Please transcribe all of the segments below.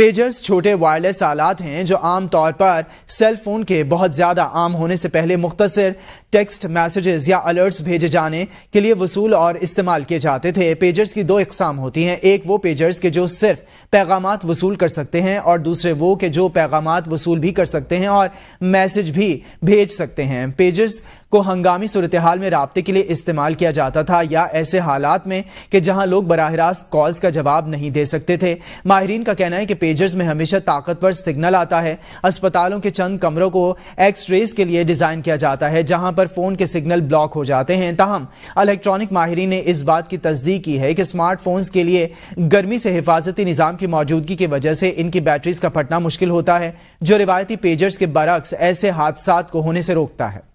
Pagers छोटे wireless आलात हैं जो आम तौर पर सेल फोन के बहुत ज़्यादा आम होने से पहले मुख्तर टेक्स्ट मैसेजेस या अलर्ट्स भेजे जाने के लिए वसूल और इस्तेमाल किए जाते थे पेजर्स की दो इकसाम होती हैं एक वो पेजर्स के जो सिर्फ पैगाम वसूल कर सकते हैं और दूसरे वो के जो पैगाम वसूल भी कर सकते हैं और मैसेज भी भेज सकते हैं पेजर्स को हंगामी सूरत हाल में रबते के लिए इस्तेमाल किया जाता था या ऐसे हालात में कि जहां लोग बरह रास्त कॉल्स का जवाब नहीं दे सकते थे माहरीन का कहना है कि पेजर्स में हमेशा ताकतवर सिग्नल आता है अस्पतालों के चंद कमरों को एक्स रेज के लिए डिज़ाइन किया जाता है जहाँ पर फ़ोन के सिग्नल ब्लॉक हो जाते हैं तहम अलेक्ट्रॉनिक माहरीन ने इस बात की तस्दीक की है कि स्मार्टफोन्स के लिए गर्मी से हिफाजती निज़ाम की मौजूदगी की वजह से इनकी बैटरीज का फटना मुश्किल होता है जो रिवायती पेजर्स के बरक्स ऐसे हादसा को होने से रोकता है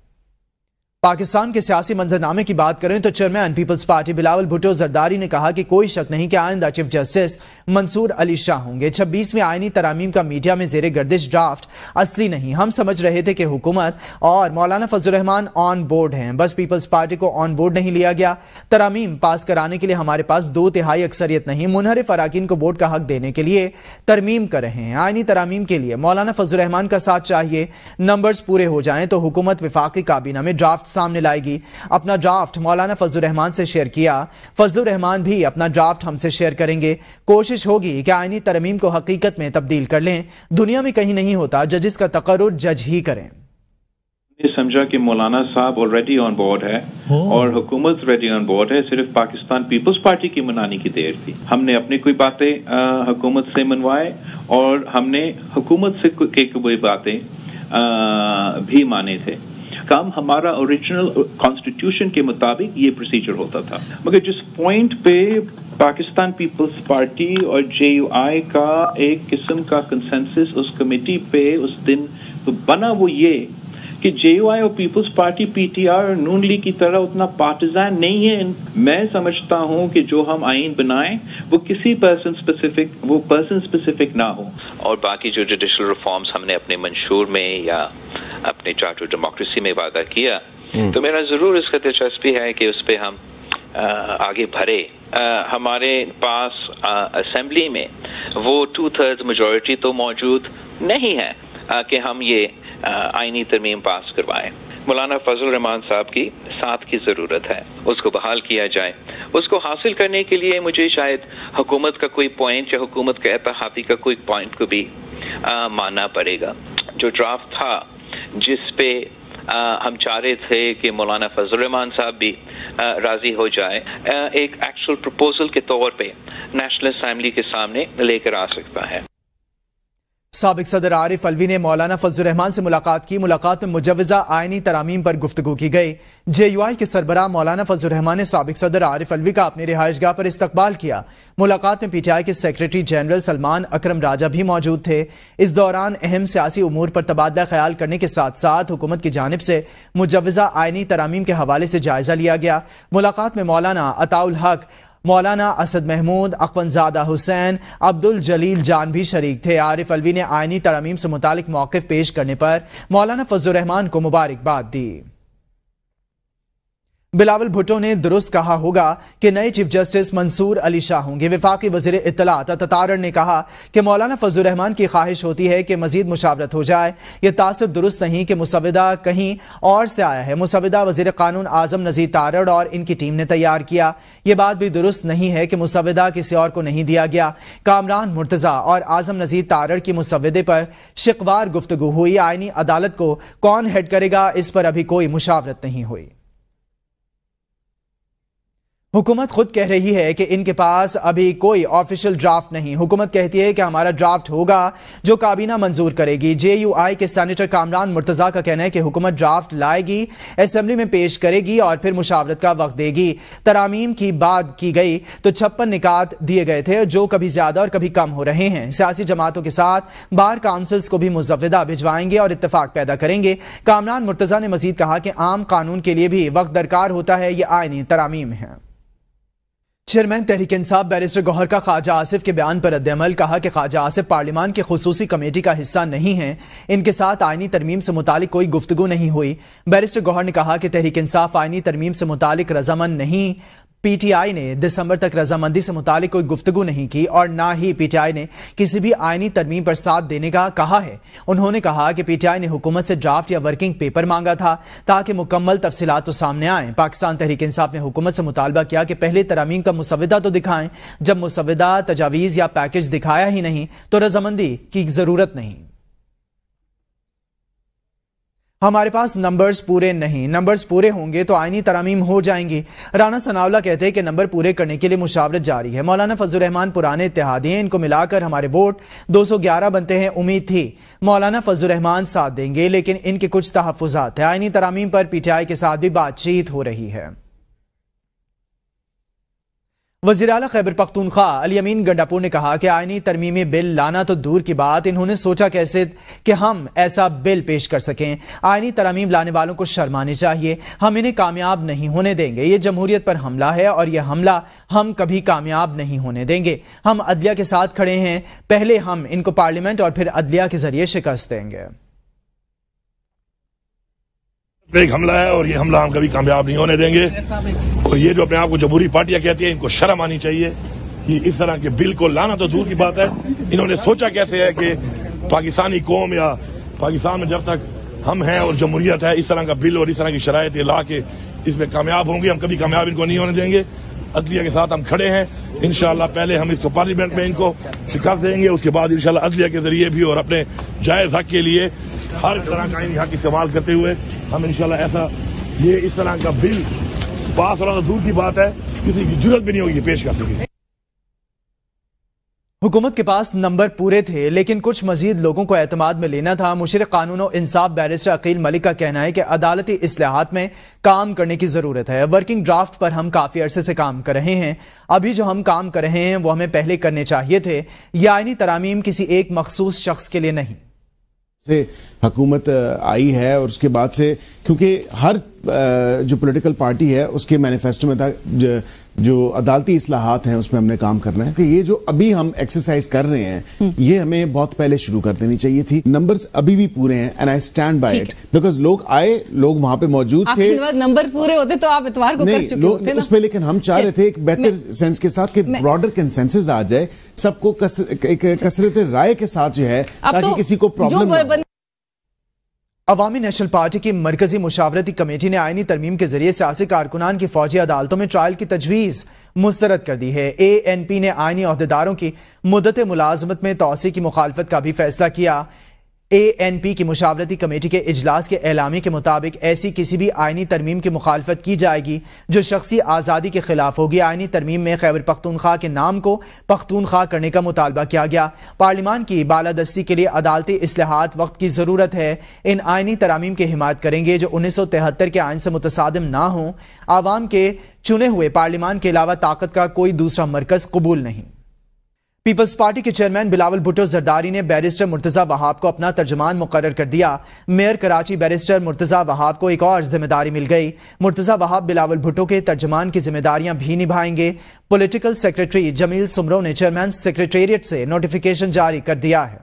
पाकिस्तान के सियासी मंजरनामे की बात करें तो चेयरमैन पीपल्स पार्टी बिलावल भुटो जरदारी ने कहा कि कोई शक नहीं कि आइंदा चीफ जस्टिस मंसूर अली शाह होंगे छब्बीसवीं आयनी तरामीम का मीडिया में जेर गर्दिश ड्राफ्ट असली नहीं हम समझ रहे थे कि हुकूमत और मौलाना फजलरहमान ऑन बोर्ड हैं बस पीपल्स पार्टी को ऑन बोर्ड नहीं लिया गया तरामीम पास कराने के लिए हमारे पास दो तिहाई अक्सरियत नहीं मुनहरफ फराकिन को वोट का हक देने के लिए तरमीम कर रहे हैं आइनी तरामीम के लिए मौलाना फजलरहमान का साथ चाहिए नंबर्स पूरे हो जाएं तो हुकूमत विफाकी काबीना में ड्राफ्ट सामने लाएगी अपना ड्राफ्ट मौलाना फजल रहमान से शेयर किया फजल रहमान भी अपना ड्राफ्ट हमसे शेयर करेंगे कोशिश होगी कि आइनी तरमीम को हकीकत में तब्दील कर लें दुनिया में कहीं नहीं होता जजिस का तकर जज ही करें समझा कि मौलाना साहब ऑलरेडी ऑन बोर्ड है और हुकूमत रेडी ऑन बोर्ड है सिर्फ पाकिस्तान पीपल्स पार्टी की मनाने की देर थी हमने अपनी कोई बातें हुकूमत से मनवाए और हमने हुकूमत से कोई बातें भी माने थे काम हमारा ओरिजिनल कॉन्स्टिट्यूशन के मुताबिक ये प्रोसीजर होता था मगर जिस पॉइंट पे पाकिस्तान पीपल्स पार्टी और जे का एक किस्म का कंसेंसस उस कमेटी पे उस दिन तो बना वो ये कि जे और पीपल्स पार्टी पीटीआर और नून लीग की तरह उतना पार्टिजान नहीं है मैं समझता हूं कि जो हम आइन बनाए वो किसी पर्सन स्पेसिफिक वो पर्सन स्पेसिफिक ना हो और बाकी जो जुडिशल रिफॉर्म्स हमने अपने मंशूर में या अपने चार्टर डेमोक्रेसी में वादा किया हम्म। तो मेरा जरूर इसका दिलचस्पी है कि उस पर हम आगे भरे हमारे पास असेंबली में वो टू थर्ड मेजोरिटी तो मौजूद नहीं है कि हम ये आइनी तरमीम पास करवाएं मौलाना फजल रहमान साहब की साथ की ज़रूरत है उसको बहाल किया जाए उसको हासिल करने के लिए मुझे शायद हुकूमत का कोई पॉइंट या हुकूमत के एहतियाती का कोई पॉइंट को भी आ, मानना पड़ेगा जो ड्राफ्ट था जिस पे आ, हम चाह रहे थे कि मौलाना रहमान साहब भी आ, राजी हो जाए आ, एक एक्चुअल प्रपोजल के तौर पे नेशनल असम्बली के सामने लेकर आ सकता है सबक सदर आरिफ अलवी ने मौलाना फजलरहमान से मुलाकात की मुलाकात में मुजवजा आयनी तरामीम पर गुफ्तु की गई जे यू आई के सरबरा मौलाना फजलरहमान ने सबक सदर आरिफ अलवी का अपनी अपने गाह पर इस्तकबाल किया मुलाकात में पी टी आई के सेक्रेटरी जनरल सलमान अक्रम राजा भी मौजूद थे इस दौरान अहम सियासी उमूर पर तबादला ख्याल करने के साथ साथ हुकूमत की जानब से मुजवजा आयनी तरामीम के हवाले से जायजा लिया गया मुलाकात में मौलाना अताउल हक मौलाना असद महमूद अकवनजादा हुसैन अब्दुल जलील जान भी शरीक थे आरिफ अलवी ने आइनी तरमीम से मुतालिक मौक़ पेश करने पर मौलाना फजलरहमान को मुबारकबाद दी बिलावल भुट्टो ने दुरुस्त कहा होगा कि नए चीफ जस्टिस मंसूर अली शाह होंगे विफाकी वजीर इतला ततारण ने कहा कि मौलाना फजल रहमान की ख्वाहिश होती है कि मजीद मुशावरत हो जाए यह तासर दुरुस्त नहीं कि मुसविदा कहीं और से आया है मुसविदा वजीर कानून आजम नजीर तारड़ और इनकी टीम ने तैयार किया ये बात भी दुरुस्त नहीं है कि मुसविदा किसी और को नहीं दिया गया कामरान मुर्तज़ा और आजम नजीर तारड़ की मुसविदे पर शिकवार गुफ्तगु हुई आइनी अदालत को कौन हेड करेगा इस पर अभी कोई मुशावरत नहीं हुई हुकूमत खुद कह रही है कि इनके पास अभी कोई ऑफिशियल ड्राफ्ट नहीं हुकूमत कहती है कि हमारा ड्राफ्ट होगा जो काबीना मंजूर करेगी जे यू आई के सैनिटर कामरान मुर्तज़ा का कहना है कि हुकूमत ड्राफ्ट लाएगी असम्बली में पेश करेगी और फिर मुशावरत का वक्त देगी तरामीम की बात की गई तो छप्पन निकात दिए गए थे जो कभी ज़्यादा और कभी कम हो रहे हैं सियासी जमातों के साथ बार काउंसिल्स को भी मुजवदा भिजवाएंगे और इतफाक पैदा करेंगे कामरान मुर्तज़ा ने मजीद कहा कि आम कानून के लिए भी वक्त दरकार होता है ये आयनी तरामीम है चेयरमैन तहरीक इंसाफ बैरिस्टर गौहर का ख्वाजा आसिफ के बयान पर रद्दमल कहा कि ख्वाजा आसिफ पार्लियमान की खसूसी कमेटी का हिस्सा नहीं है इनके साथ आइनी तरमीम से मुतालिक कोई गुफ्तु नहीं हुई बैरिस्टर गौहर ने कहा कि तहरीक इंसाफ आइनी तरमीम से मुतालिक रजामंद नहीं पीटीआई ने दिसंबर तक रजामंदी से मुतालिक कोई गुफ्तु नहीं की और ना ही पीटीआई ने किसी भी आइनी तरमीम पर साथ देने का कहा है उन्होंने कहा कि पीटीआई ने हुकूमत से ड्राफ्ट या वर्किंग पेपर मांगा था ताकि मुकम्मल तफसीत तो सामने आए पाकिस्तान तहरीक इंसाफ ने हुकूमत से मुतालबा किया कि पहले तरमीम का मुसविदा तो दिखाएं जब मुसविदा तजावीज़ या पैकेज दिखाया ही नहीं तो रजामंदी की ज़रूरत नहीं हमारे पास नंबर्स पूरे नहीं नंबर्स पूरे होंगे तो आइनी तरामीम हो जाएंगी राना सनावला कहते हैं कि नंबर पूरे करने के लिए मुशावरत जारी है मौलाना फजल रहमान पुराने इतिहादी हैं इनको मिलाकर हमारे वोट 211 बनते हैं उम्मीद थी मौलाना फजल रहमान साथ देंगे लेकिन इनके कुछ तहफात हैं आइनी तरामीम पर पीटीआई के साथ भी बातचीत हो रही है वजीर अला खैबर पख्तूनख्वा अली अमीन गंडापुर ने कहा कि आइनी तरमीमी बिल लाना तो दूर की बात इन्होंने सोचा कैसे कि हम ऐसा बिल पेश कर सकें आइनी तरमीम लाने वालों को शर्माने चाहिए हम इन्हें कामयाब नहीं होने देंगे ये जमहूरियत पर हमला है और यह हमला हम कभी कामयाब नहीं होने देंगे हम अदलिया के साथ खड़े हैं पहले हम इनको पार्लियामेंट और फिर अदलिया के जरिए शिकस्त देंगे एक हमला है और ये हमला हम कभी कामयाब नहीं होने देंगे और ये जो अपने आप को जमहूरी पार्टियां कहती है इनको शर्म आनी चाहिए कि इस तरह के बिल को लाना तो दूर की बात है इन्होंने सोचा कैसे है कि पाकिस्तानी कौम या पाकिस्तान में जब तक हम हैं और जमहूरियत है इस तरह का बिल और इस तरह की शराय ला के इसमें कामयाब होंगे हम कभी कामयाब इनको नहीं होने देंगे अदलिया के साथ हम खड़े हैं इनशाला पहले हम इसको पार्लियामेंट में इनको शिकस्त देंगे उसके बाद इनशाला अदलिया के जरिए भी और अपने जायज हक के लिए हर तरह का हक इस्तेमाल करते हुए हम इनशाला ऐसा ये इस तरह का बिल पास होना दूर की बात है किसी की जरूरत भी नहीं होगी पेश कर सकेंगे हुकूमत के पास नंबर पूरे थे लेकिन कुछ मजीद लोगों को अहतमाद में लेना था मुशर कानून और इंसाफ बैरिस्टर अकील मलिक का कहना है कि अदालती असलाहत में काम करने की ज़रूरत है वर्किंग ड्राफ्ट पर हम काफ़ी अरसे से काम कर रहे हैं अभी जो हम काम कर रहे हैं वो हमें पहले करने चाहिए थे या यानी तरामीम किसी एक मखसूस शख्स के लिए नहीं से हकूमत आई है और उसके बाद से क्योंकि हर जो पॉलिटिकल पार्टी है उसके मैनिफेस्टो में था जो अदालती असलाहत हैं उसमें हमने काम करना है कि ये जो अभी हम एक्सरसाइज कर रहे हैं हम्म। ये हमें बहुत पहले शुरू कर देनी चाहिए थी नंबर्स अभी भी पूरे हैं and I stand by it because लोग आए लोग वहां पे मौजूद थे नंबर पूरे होते तो आप इतवार को कर चुके होते उस पर लेकिन हम चाह रहे थे एक बेहतर सेंस के साथ ब्रॉडर कंसेंसिस आ जाए सबको कसरत राय के साथ जो है ताकि तो किसी को प्रॉब्लम अवामी नेशनल पार्टी की मरकजी मुशावरती कमेटी ने आइनी तरमीम के जरिए सियासी कारकुनान की फौजी अदालतों में ट्रायल की तजवीज़ मुस्रद कर दी है ए एन पी ने आइनी अहदेदारों की मुदत मुलाजमत में तोसी की मुखालफत का भी फैसला किया एएनपी की मुशावरती कमेटी के अजलास के एलामी के मुताबिक ऐसी किसी भी आइनी तरमीम की मुखालफत की जाएगी जो शख्सी आज़ादी के खिलाफ होगी आइनी तरमीम में खैबर पख्तूनख्वा के नाम को पख्तूनख्वा करने का मुतालबा किया गया पार्लिमान की बालादस्ती के लिए अदालती असलाहत वक्त की ज़रूरत है इन आइनी तरामीम की हिमायत करेंगे जो उन्नीस सौ तिहत्तर के आयन से मुतसादम ना हों आवाम के चुने हुए पार्लिमान के अलावा ताकत का कोई दूसरा मरकज़ कबूल नहीं पीपल्स पार्टी के चेयरमैन बिलावल भुट्टो जरदारी ने बैरिस्टर मुर्तजा वहाब को अपना तर्जमान मुकर कर दिया मेयर कराची बैरिस्टर मुर्तजा वहाब को एक और जिम्मेदारी मिल गई मुर्तजा वहाब बिलावल भुट्टो के तर्जमान की जिम्मेदारियां भी निभाएंगे पॉलिटिकल सेक्रेटरी जमील सुमरों ने चेयरमैन सेक्रेटेरिएट से नोटिफिकेशन जारी कर दिया है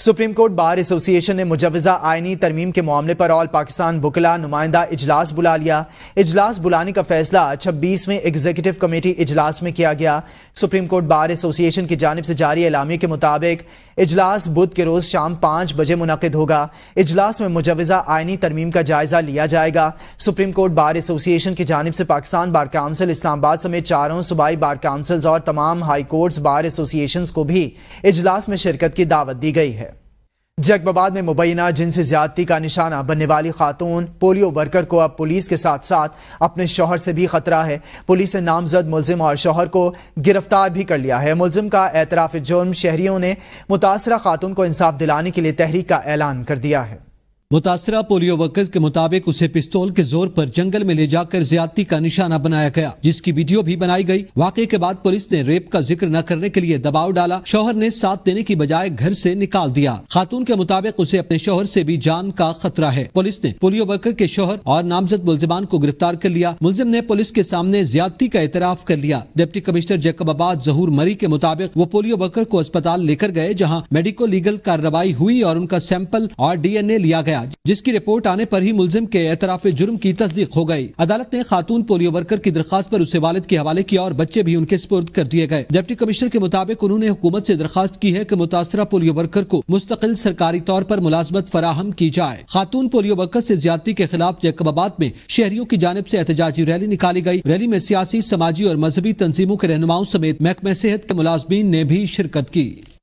सुप्रीम कोर्ट बार एसोसिएशन ने मुजवजा आइनी तरमीम के मामले पर ऑल पाकिस्तान बुकला नुमाइंदा इजलास बुला लिया इजलास बुलाने का फैसला छब्बीसवें एग्जीक्यूटिव कमेटी इजलास में किया गया सुप्रीम कोर्ट बार एसोसिएशन की जानब से जारी एलामी के मुताबिक इजलास बुध के रोज़ शाम पाँच बजे मुनद होगा इजलास में मुजवजा आइनी तरमीम का जायजा लिया जाएगा सुप्रीम कोर्ट बार एसोसिएशन की जानब से पाकिस्तान बार काउंसिल इस्लामाबाद समेत चारों सूबाई बार काउंसिल्स और तमाम हाई बार एसोसिएशन को भी इजलास में शिरकत की दावत दी गई है जगबाबाद में मुबैना जिनसे ज्यादती का निशाना बनने वाली खातून पोलियो वर्कर को अब पुलिस के साथ साथ अपने शोहर से भी खतरा है पुलिस ने नामजद मुलजिम और शोहर को गिरफ्तार भी कर लिया है मुलजिम का एतराफ़ जुर्म शहरीों ने मुतासर खातून को इंसाफ दिलाने के लिए तहरीक का ऐलान कर दिया है मुतासरा पोलियो वर्कर्स के मुताबिक उसे पिस्तौल के जोर पर जंगल में ले जाकर ज्यादती का निशाना बनाया गया जिसकी वीडियो भी बनाई गई वाकई के बाद पुलिस ने रेप का जिक्र न करने के लिए दबाव डाला शोहर ने साथ देने की बजाय घर से निकाल दिया खातून के मुताबिक उसे अपने शोहर से भी जान का खतरा है पुलिस ने पोलियो वर्कर के शोहर और नामजद मुलजमान को गिरफ्तार कर लिया मुलजिम ने पुलिस के सामने ज्यादती का एतराफ कर लिया डिप्टी कमिश्नर जैकबाबाद जहूर मरी के मुताबिक वो पोलियो वर्कर को अस्पताल लेकर गए जहाँ मेडिको लीगल कार्रवाई हुई और उनका सैंपल और डी लिया गया गया जिसकी रिपोर्ट आने पर ही मुलजिम के एतराफ जुर्म की तस्दीक हो गई अदालत ने खातून पोलियो वर्कर की दरखास्त पर उसे वालद के हवाले किया और बच्चे भी उनके स्पुर्द कर दिए गए डिप्टी कमिश्नर के मुताबिक उन्होंने हुकूमत ऐसी दरखास्त की है की मुतासरा पोलियो वर्कर को मुस्तकिल सरकारी तौर आरोप मुलाजमत फराहम की जाए खातून पोलियो वर्कर ऐसी ज्यादा के खिलाफ जैकबाबाद में शहरियों की जानब ऐसी एहतजाजी रैली निकाली गयी रैली में सियासी समाजी और मजहबी तंजीमों के रहनुमाओं समेत महकमे सेहत के मुलाजमीन ने भी शिरकत की